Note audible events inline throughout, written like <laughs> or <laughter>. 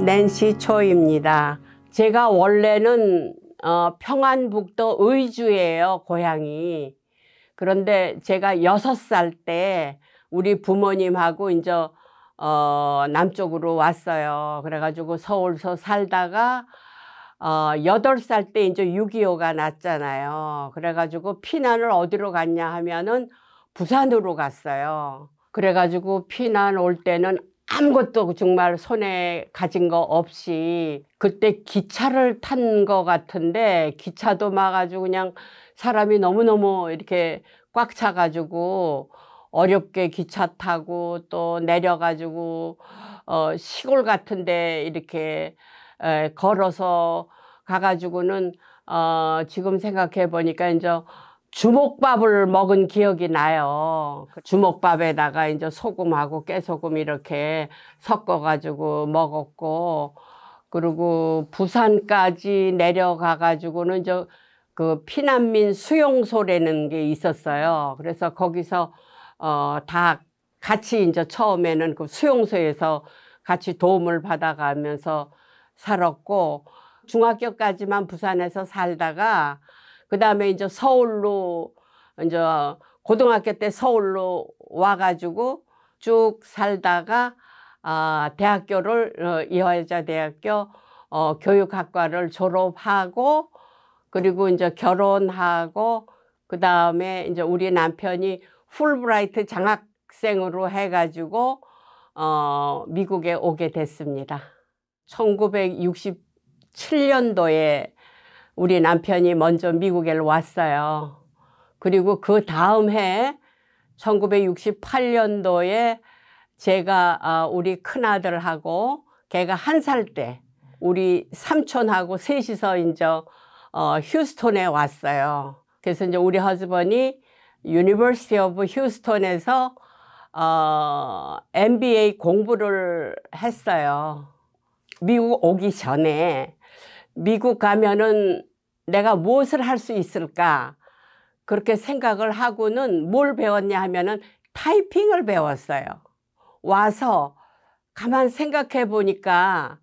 낸시 초입니다. 제가 원래는 어, 평안북도 의주예요, 고향이. 그런데 제가 여섯 살 때 우리 부모님하고 이제 어, 남쪽으로 왔어요. 그래가지고 서울서 살다가 어, 여덟 살 때 이제 6.25가 났잖아요. 그래가지고 피난을 어디로 갔냐 하면은 부산으로 갔어요. 그래가지고 피난 올 때는 아무것도 정말 손에 가진 거 없이 그때 기차를 탄 거 같은데 기차도 막아주 그냥 사람이 너무너무 이렇게 꽉 차가지고 어렵게 기차 타고 또 내려가지고 어, 시골 같은데 이렇게 에, 걸어서 가가지고는 어, 지금 생각해 보니까 이제 주먹밥을 먹은 기억이 나요. 주먹밥에다가 이제 소금하고 깨소금 이렇게 섞어가지고 먹었고, 그리고 부산까지 내려가가지고는 저 그 피난민 수용소라는 게 있었어요. 그래서 거기서 어, 다 같이 이제 처음에는 그 수용소에서 같이 도움을 받아가면서 살았고, 중학교까지만 부산에서 살다가 그 다음에 이제 서울로 이제 고등학교 때 서울로 와가지고 쭉 살다가 아, 대학교를 어, 이화여자대학교 어, 교육학과를 졸업하고 그리고 이제 결혼하고 그 다음에 이제 우리 남편이 풀브라이트 장학생으로 해가지고 어, 미국에 오게 됐습니다. 1967년도에 우리 남편이 먼저 미국에 왔어요. 그리고 그 다음 해 1968년도에 제가 아, 우리 큰아들하고 걔가 한 살 때 우리 삼촌하고 셋이서 이제 어, 휴스턴에 왔어요. 그래서 이제 우리 허즈번이 유니버시티 오브 휴스턴에서 어, MBA 공부를 했어요. 미국 오기 전에 미국 가면은 내가 무엇을 할 수 있을까 그렇게 생각을 하고는 뭘 배웠냐 하면은 타이핑을 배웠어요. 와서 가만 생각해 보니까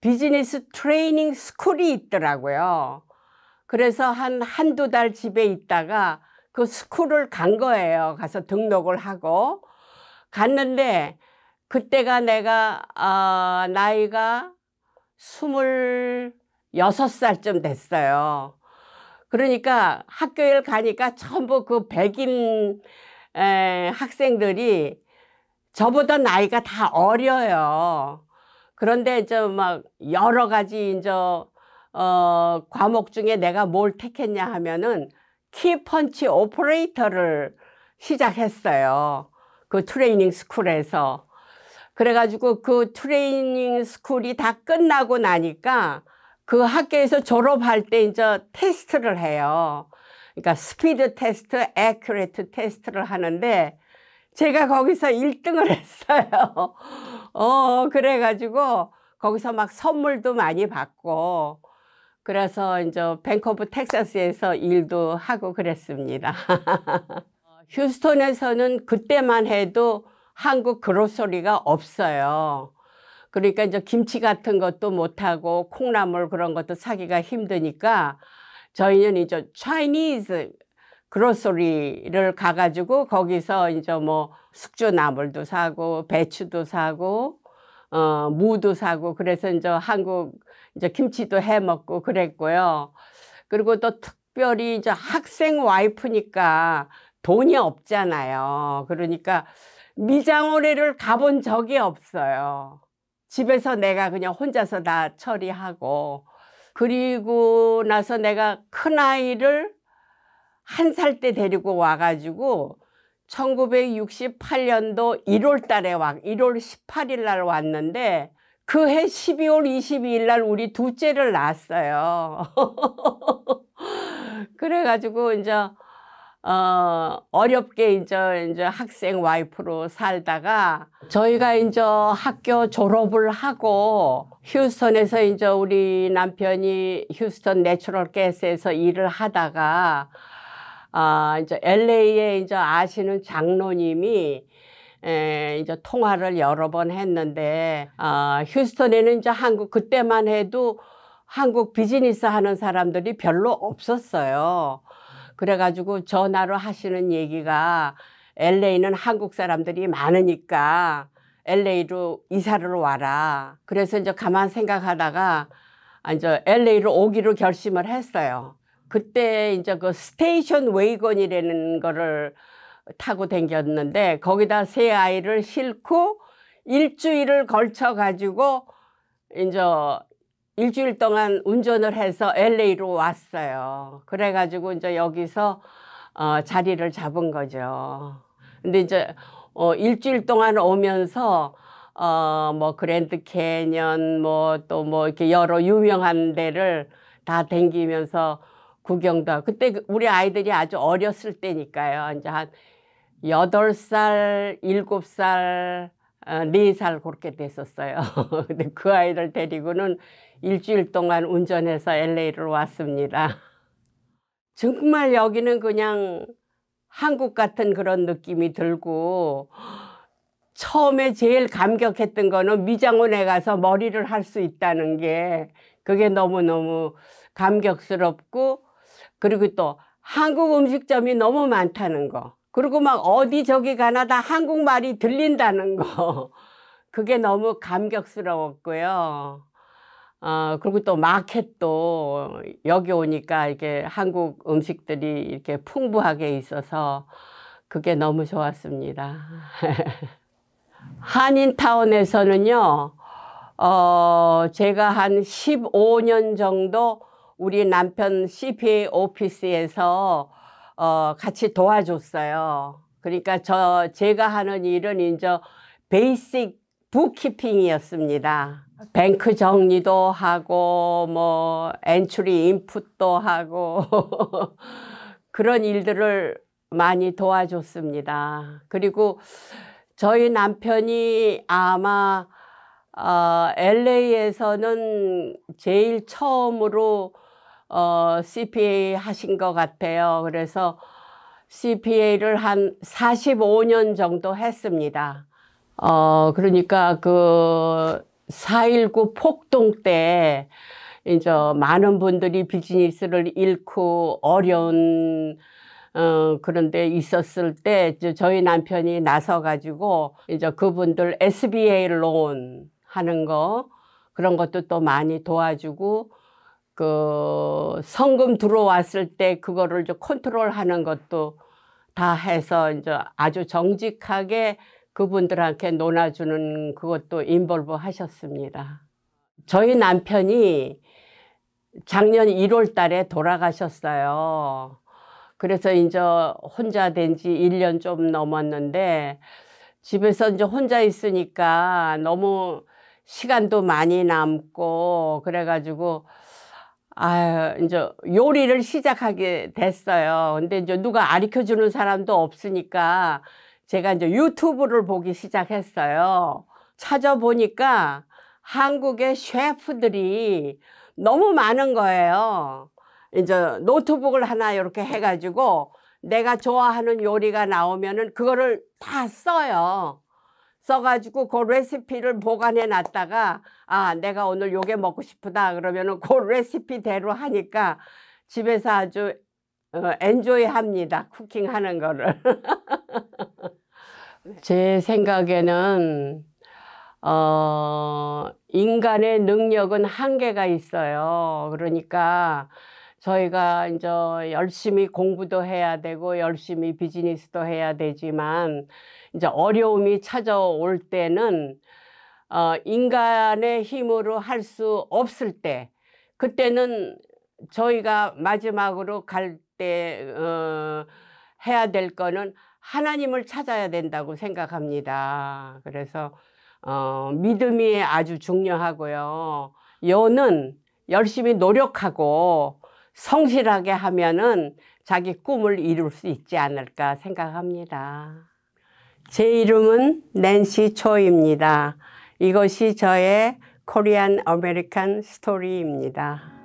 비즈니스 트레이닝 스쿨이 있더라고요. 그래서 한 한두 달 집에 있다가 그 스쿨을 간 거예요. 가서 등록을 하고 갔는데 그때가 내가 어, 나이가 스물 여섯 살쯤 됐어요. 그러니까 학교에 가니까 전부 그 백인 에, 학생들이 저보다 나이가 다 어려요. 그런데 이제 막 여러 가지 이제 어, 과목 중에 내가 뭘 택했냐 하면은 키펀치 오퍼레이터를 시작했어요. 그 트레이닝 스쿨에서. 그래가지고 그 트레이닝 스쿨이 다 끝나고 나니까 그 학교에서 졸업할 때 이제 테스트를 해요. 그러니까 스피드 테스트, 에큐레트 테스트를 하는데 제가 거기서 1등을 <laughs> 했어요. 어, 그래가지고 거기서 막 선물도 많이 받고 그래서 이제 밴커브 텍사스에서 일도 하고 그랬습니다. <laughs> 휴스턴에서는 그때만 해도 한국 그로소리가 없어요. 그러니까 이제 김치 같은 것도 못하고 콩나물 그런 것도 사기가 힘드니까 저희는 이제 차이니즈 그로소리를 가가지고 거기서 이제 뭐 숙주나물도 사고 배추도 사고 어, 무도 사고 그래서 이제 한국 이제 김치도 해 먹고 그랬고요. 그리고 또 특별히 이제 학생 와이프니까 돈이 없잖아요. 그러니까 미장오리를 가본 적이 없어요. 집에서 내가 그냥 혼자서 다 처리하고 그리고 나서 내가 큰아이를 한 살 때 데리고 와가지고 1968년도 1월 달에 와, 1월 18일 날 왔는데 그해 12월 22일 날 우리 둘째를 낳았어요. <laughs> 그래가지고 이제 어, 어렵게 이제 이제 학생 와이프로 살다가 저희가 이제 학교 졸업을 하고 휴스턴에서 이제 우리 남편이 휴스턴 내추럴 게스에서 일을 하다가 아, 어, 이제 LA에 이제 아시는 장로님이 에, 이제 통화를 여러 번 했는데 아, 휴스턴에는 이제 한국 그때만 해도 한국 비즈니스 하는 사람들이 별로 없었어요. 그래가지고 전화로 하시는 얘기가 LA는 한국 사람들이 많으니까 LA로 이사를 와라. 그래서 이제 가만 생각하다가 이제 LA로 오기로 결심을 했어요. 그때 이제 그 스테이션 웨이건이라는 거를 타고 댕겼는데 거기다 세 아이를 싣고 일주일을 걸쳐 가지고 이제 일주일 동안 운전을 해서 LA로 왔어요. 그래가지고 이제 여기서 어, 자리를 잡은 거죠. 근데 이제 어, 일주일 동안 오면서 어, 뭐 그랜드 캐년 뭐 또 뭐 이렇게 여러 유명한 데를 다 댕기면서 구경도 하고 그때 그 우리 아이들이 아주 어렸을 때니까요. 이제 한 여덟 살 일곱 살 네살 어, 그렇게 됐었어요. <laughs> 근데 그 아이를 데리고는 일주일 동안 운전해서 LA를 왔습니다. <laughs> 정말 여기는 그냥 한국 같은 그런 느낌이 들고 처음에 제일 감격했던 거는 미장원에 가서 머리를 할 수 있다는 게 그게 너무너무 감격스럽고 그리고 또 한국 음식점이 너무 많다는 거 그리고 막 어디 저기 가나 다 한국말이 들린다는 거. 그게 너무 감격스러웠고요. 어, 그리고 또 마켓도 여기 오니까 이게 한국 음식들이 이렇게 풍부하게 있어서 그게 너무 좋았습니다. <laughs> 한인타운에서는요, 어, 제가 한 15년 정도 우리 남편 CPA 오피스에서 어, 같이 도와줬어요. 그러니까 저 제가 하는 일은 이제 베이식 부키핑이었습니다. 뱅크 정리도 하고 뭐 엔트리 인풋도 하고 <laughs> 그런 일들을 많이 도와줬습니다. 그리고 저희 남편이 아마 어, LA에서는 제일 처음으로 어, CPA 하신 것 같아요. 그래서 CPA를 한 45년 정도 했습니다. 어, 그러니까 그 4.19 폭동 때 이제 많은 분들이 비즈니스를 잃고 어려운 어, 그런데 있었을 때 저희 남편이 나서 가지고 이제 그분들 SBA 론 하는 거 그런 것도 또 많이 도와주고 그 성금 들어왔을 때 그거를 좀 컨트롤하는 것도 다 해서 이제 아주 정직하게 그분들한테 논아주는 그것도 인벌브 하셨습니다. 저희 남편이 작년 1월 달에 돌아가셨어요. 그래서 이제 혼자 된 지 1년 좀 넘었는데 집에서 이제 혼자 있으니까 너무 시간도 많이 남고 그래가지고 아, 유 이제 요리를 시작하게 됐어요. 근데 이제 누가 아리켜 주는 사람도 없으니까 제가 이제 유튜브를 보기 시작했어요. 찾아보니까 한국의 셰프들이 너무 많은 거예요. 이제 노트북을 하나 이렇게 해가지고 내가 좋아하는 요리가 나오면은 그거를 다 써요. 써가지고 그 레시피를 보관해 놨다가 아 내가 오늘 요게 먹고 싶다 그러면은 그 레시피대로 하니까 집에서 아주 어, 엔조이 합니다 쿠킹 하는 거를 <laughs> 네. 제 생각에는 어 인간의 능력은 한계가 있어요 그러니까 저희가 이제 열심히 공부도 해야 되고 열심히 비즈니스도 해야 되지만 이제 어려움이 찾아올 때는 어, 인간의 힘으로 할 수 없을 때 그때는 저희가 마지막으로 갈때 어, 해야 될 거는 하나님을 찾아야 된다고 생각합니다. 그래서 어, 믿음이 아주 중요하고요. 요는 열심히 노력하고 성실하게 하면은 자기 꿈을 이룰 수 있지 않을까 생각합니다. 제 이름은 낸시 초입니다. 이것이 저의 코리안 아메리칸 스토리입니다.